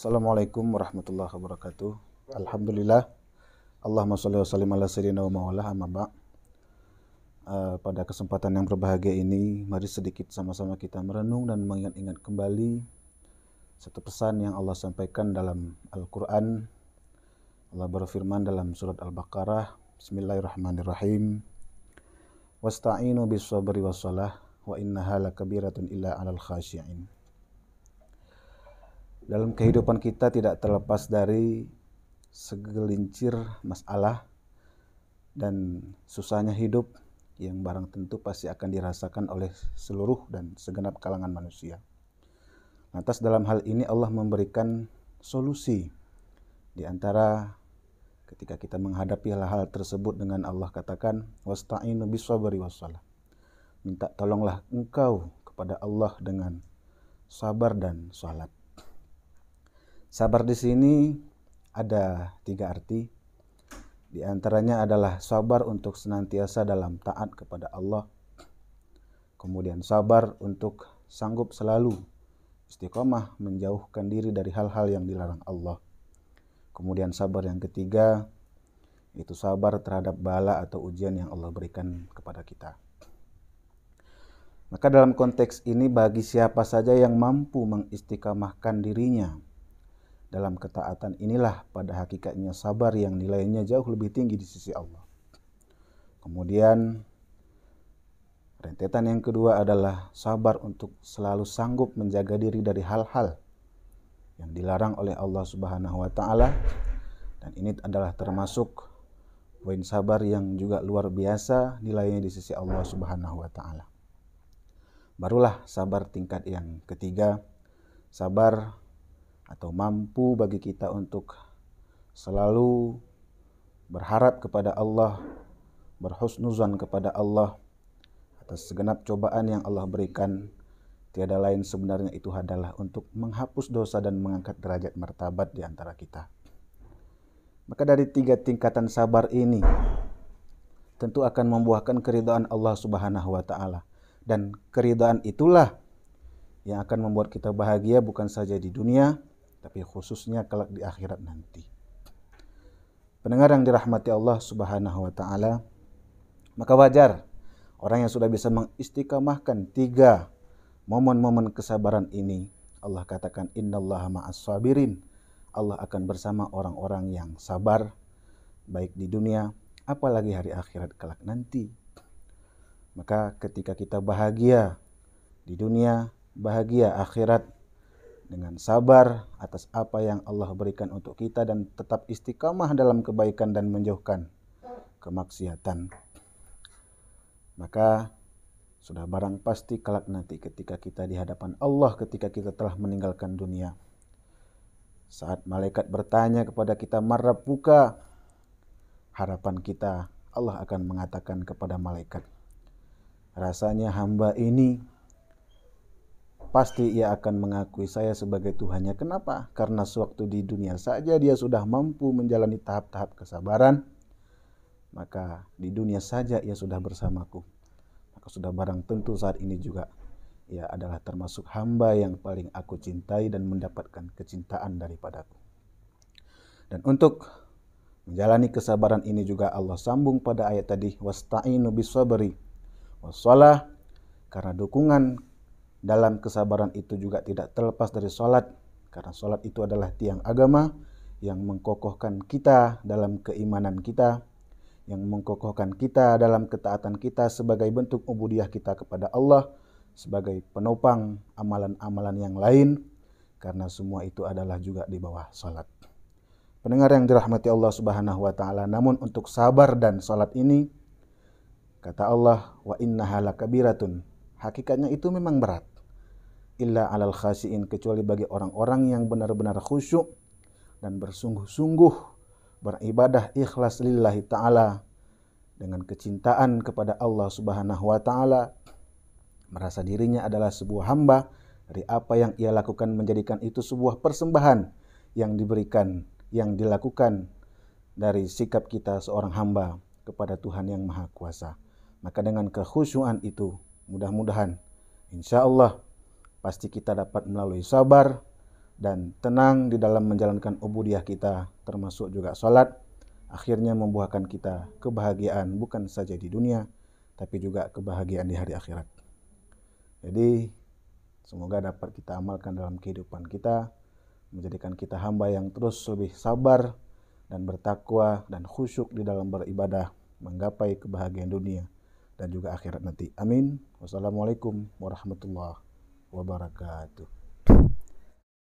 Assalamualaikum warahmatullahi wabarakatuh. Alhamdulillah. Allahumma sholli wa sallim ala sayyidina wa mawalah amma ba. Eh, pada kesempatan yang berbahagia ini, mari sedikit sama-sama kita merenung dan mengingat-ingat kembali satu pesan yang Allah sampaikan dalam Al-Qur'an. Allah berfirman dalam surat Al-Baqarah, Bismillahirrahmanirrahim. Wasta'inu bis sabri was salah wa innaha lakabiratun illa 'alal khasyi'in. Dalam kehidupan kita tidak terlepas dari segelincir masalah dan susahnya hidup yang barang tentu pasti akan dirasakan oleh seluruh dan segenap kalangan manusia. Lantas dalam hal ini Allah memberikan solusi di antara ketika kita menghadapi hal-hal tersebut dengan Allah katakan wasta'inu bisabri wassalah. Minta tolonglah engkau kepada Allah dengan sabar dan salat. Sabar di sini ada tiga arti. Di antaranya adalah sabar untuk senantiasa dalam taat kepada Allah. Kemudian sabar untuk sanggup selalu istiqomah menjauhkan diri dari hal-hal yang dilarang Allah. Kemudian sabar yang ketiga itu sabar terhadap bala atau ujian yang Allah berikan kepada kita. Maka dalam konteks ini bagi siapa saja yang mampu mengistiqamahkan dirinya dalam ketaatan inilah pada hakikatnya sabar yang nilainya jauh lebih tinggi di sisi Allah. Kemudian rentetan yang kedua adalah sabar untuk selalu sanggup menjaga diri dari hal-hal yang dilarang oleh Allah Subhanahu wa taala dan ini adalah termasuk poin sabar yang juga luar biasa nilainya di sisi Allah Subhanahu wa taala. Barulah sabar tingkat yang ketiga, sabar atau mampu bagi kita untuk selalu berharap kepada Allah, berhusnuzan kepada Allah atas segenap cobaan yang Allah berikan. Tiada lain sebenarnya itu adalah untuk menghapus dosa dan mengangkat derajat martabat di antara kita. Maka dari tiga tingkatan sabar ini tentu akan membuahkan keridhaan Allah Subhanahu wa taala dan keridhaan itulah yang akan membuat kita bahagia bukan saja di dunia tapi khususnya kelak di akhirat nanti. Pendengar yang dirahmati Allah Subhanahu wa taala, maka wajar orang yang sudah bisa mengistiqamahkan tiga momen-momen kesabaran ini, Allah katakan innallaha ma'as sabirin. Allah akan bersama orang-orang yang sabar baik di dunia apalagi hari akhirat kelak nanti. Maka ketika kita bahagia di dunia, bahagia akhirat dengan sabar atas apa yang Allah berikan untuk kita dan tetap istiqamah dalam kebaikan dan menjauhkan kemaksiatan. Maka sudah barang pasti kelak nanti ketika kita di hadapan Allah ketika kita telah meninggalkan dunia. Saat malaikat bertanya kepada kita marah buka harapan kita Allah akan mengatakan kepada malaikat rasanya hamba ini pasti ia akan mengakui saya sebagai Tuhannya. Kenapa? Karena sewaktu di dunia saja dia sudah mampu menjalani tahap-tahap kesabaran, maka di dunia saja ia sudah bersamaku. Maka sudah barang tentu saat ini juga ia adalah termasuk hamba yang paling aku cintai dan mendapatkan kecintaan daripadaku. Dan untuk menjalani kesabaran ini juga Allah sambung pada ayat tadi wasta'inu bisabri wassalah karena dukungan dalam kesabaran itu juga tidak terlepas dari sholat, karena sholat itu adalah tiang agama yang mengkokohkan kita dalam keimanan kita, yang mengkokohkan kita dalam ketaatan kita sebagai bentuk ubudiah kita kepada Allah, sebagai penopang amalan-amalan yang lain, karena semua itu adalah juga di bawah sholat. Pendengar yang dirahmati Allah Subhanahu wa taala, namun untuk sabar dan salat ini kata Allah wa innaha lakabiratun. Hakikatnya itu memang berat illa alal khasiin kecuali bagi orang-orang yang benar-benar khusyuk dan bersungguh-sungguh beribadah ikhlas lillahi taala dengan kecintaan kepada Allah Subhanahu wa taala merasa dirinya adalah sebuah hamba dari apa yang ia lakukan menjadikan itu sebuah persembahan yang diberikan yang dilakukan dari sikap kita seorang hamba kepada Tuhan yang Maha Kuasa maka dengan kekhusyuan itu mudah-mudahan insya Allah Pasti kita dapat melalui sabar dan tenang di dalam menjalankan ubudiah kita, termasuk juga salat, akhirnya membuahkan kita kebahagiaan bukan saja di dunia, tapi juga kebahagiaan di hari akhirat. Jadi, semoga dapat kita amalkan dalam kehidupan kita, menjadikan kita hamba yang terus lebih sabar dan bertakwa dan khusyuk di dalam beribadah, menggapai kebahagiaan dunia dan juga akhirat nanti. Amin. Wassalamualaikum warahmatullahi wabarakatuh.